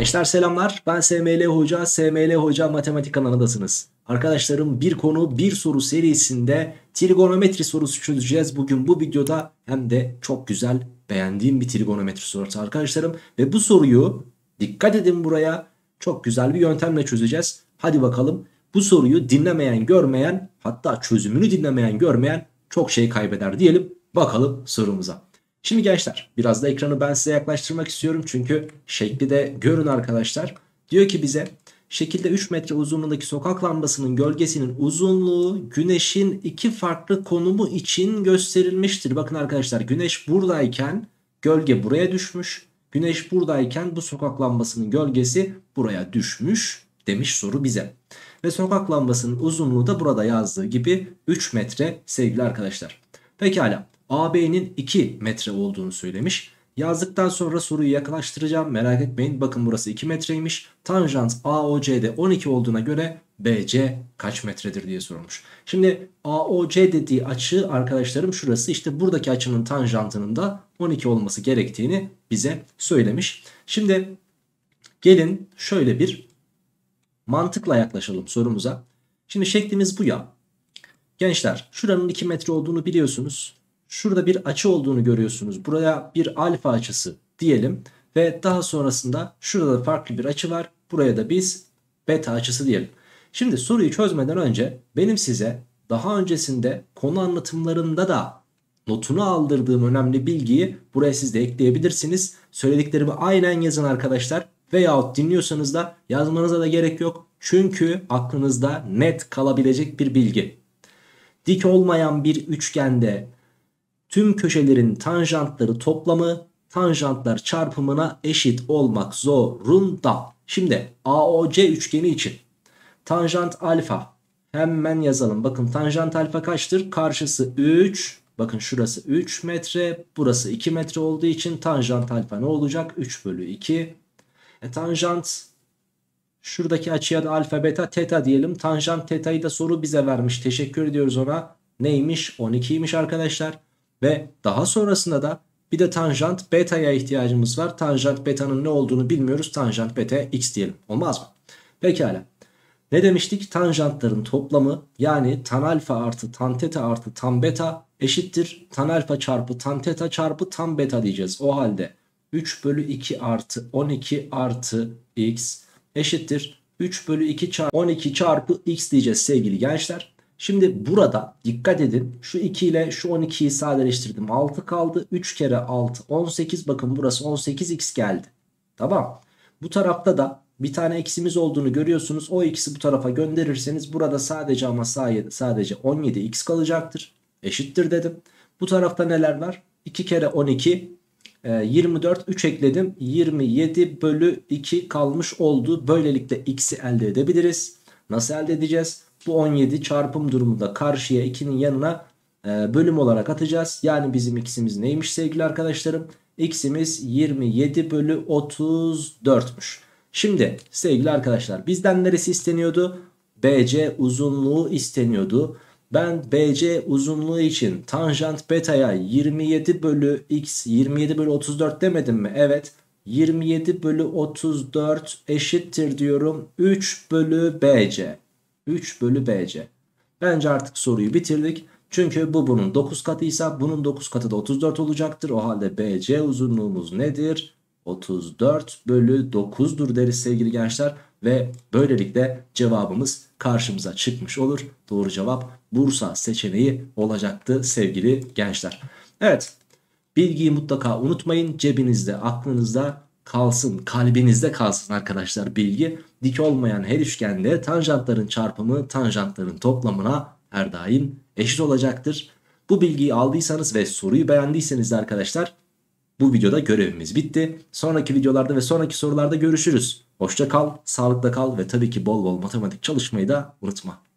Gençler selamlar. Ben SML Hoca. SML Hoca Matematik kanalındasınız. Arkadaşlarım bir konu bir soru serisinde trigonometri sorusu çözeceğiz. Bugün bu videoda hem de çok güzel beğendiğim bir trigonometri sorusu arkadaşlarım. Ve bu soruyu dikkat edin buraya çok güzel bir yöntemle çözeceğiz. Hadi bakalım bu soruyu dinlemeyen görmeyen hatta çözümünü dinlemeyen görmeyen çok şey kaybeder diyelim. Bakalım sorumuza. Şimdi gençler biraz da ekranı ben size yaklaştırmak istiyorum. Çünkü şekli de görün arkadaşlar. Diyor ki bize şekilde 3 metre uzunluğundaki sokak lambasının gölgesinin uzunluğu güneşin iki farklı konumu için gösterilmiştir. Bakın arkadaşlar güneş buradayken gölge buraya düşmüş. Güneş buradayken bu sokak lambasının gölgesi buraya düşmüş demiş soru bize. Ve sokak lambasının uzunluğu da burada yazdığı gibi 3 metre sevgili arkadaşlar. Pekala AB'nin 2 metre olduğunu söylemiş. Yazdıktan sonra soruyu yaklaştıracağım merak etmeyin. Bakın burası 2 metreymiş. Tanjant AOC'de 12 olduğuna göre BC kaç metredir diye sorulmuş. Şimdi AOC dediği açı arkadaşlarım şurası işte buradaki açının tanjantının da 12 olması gerektiğini bize söylemiş. Şimdi gelin şöyle bir mantıkla yaklaşalım sorumuza. Şimdi şeklimiz bu ya. Gençler şuranın 2 metre olduğunu biliyorsunuz. Şurada bir açı olduğunu görüyorsunuz. Buraya bir alfa açısı diyelim ve daha sonrasında şurada da farklı bir açı var. Buraya da biz beta açısı diyelim. Şimdi soruyu çözmeden önce benim size daha öncesinde konu anlatımlarında da notunu aldırdığım önemli bilgiyi buraya siz de ekleyebilirsiniz. Söylediklerimi aynen yazın arkadaşlar. Veyahut dinliyorsanız da yazmanıza da gerek yok. Çünkü aklınızda net kalabilecek bir bilgi. Dik olmayan bir üçgende tüm köşelerin tanjantları toplamı tanjantlar çarpımına eşit olmak zorunda. Şimdi AOC üçgeni için tanjant alfa hemen yazalım. Bakın tanjant alfa kaçtır? Karşısı 3. Bakın şurası 3 metre. Burası 2 metre olduğu için tanjant alfa ne olacak? 3 bölü 2. E, tanjant şuradaki açıya da alfa beta teta diyelim. Tanjant tetayı da soru bize vermiş. Teşekkür ediyoruz ona. Neymiş? 12'ymiş arkadaşlar. Ve daha sonrasında da bir de tanjant beta'ya ihtiyacımız var. Tanjant beta'nın ne olduğunu bilmiyoruz. Tanjant beta x diyelim. Olmaz mı? Pekala. Ne demiştik? Tanjantların toplamı yani tan alfa artı tan teta artı tan beta eşittir. Tan alfa çarpı tan teta çarpı tan beta diyeceğiz. O halde 3 bölü 2 artı 12 artı x eşittir. 3 bölü 2 çarpı 12 çarpı x diyeceğiz sevgili gençler. Şimdi burada dikkat edin şu 2 ile şu 12'yi sadeleştirdim 6 kaldı 3 kere 6 18 bakın burası 18x geldi tamam bu tarafta da bir tane eksimiz olduğunu görüyorsunuz o ikisi bu tarafa gönderirseniz burada sadece ama sadece 17x kalacaktır eşittir dedim bu tarafta neler var 2 kere 12 24 3 ekledim 27 bölü 2 kalmış oldu böylelikle x'i elde edebiliriz nasıl elde edeceğiz bu 17 çarpım durumunda karşıya 2'nin yanına e, bölüm olarak atacağız. Yani bizim x'imiz neymiş sevgili arkadaşlarım? X'imiz 27 bölü 34'müş. Şimdi sevgili arkadaşlar bizden neresi isteniyordu? BC uzunluğu isteniyordu. Ben BC uzunluğu için tanjant beta'ya 27 bölü x 27 bölü 34 demedim mi? Evet 27 bölü 34 eşittir diyorum 3 bölü BC. 3 bölü BC. Bence artık soruyu bitirdik. Çünkü bu bunun 9 katıysa bunun 9 katı da 34 olacaktır. O halde BC uzunluğumuz nedir? 34 bölü 9'dur deriz sevgili gençler. Ve böylelikle cevabımız karşımıza çıkmış olur. Doğru cevap Bursa seçeneği olacaktı sevgili gençler. Evet bilgiyi mutlaka unutmayın. Cebinizde aklınızda kalsın, kalbinizde kalsın arkadaşlar bilgi. Dik olmayan her üçgende tanjantların çarpımı tanjantların toplamına her daim eşit olacaktır. Bu bilgiyi aldıysanız ve soruyu beğendiyseniz de arkadaşlar bu videoda görevimiz bitti. Sonraki videolarda ve sonraki sorularda görüşürüz. Hoşça kal, sağlıkla kal ve tabii ki bol bol matematik çalışmayı da unutma.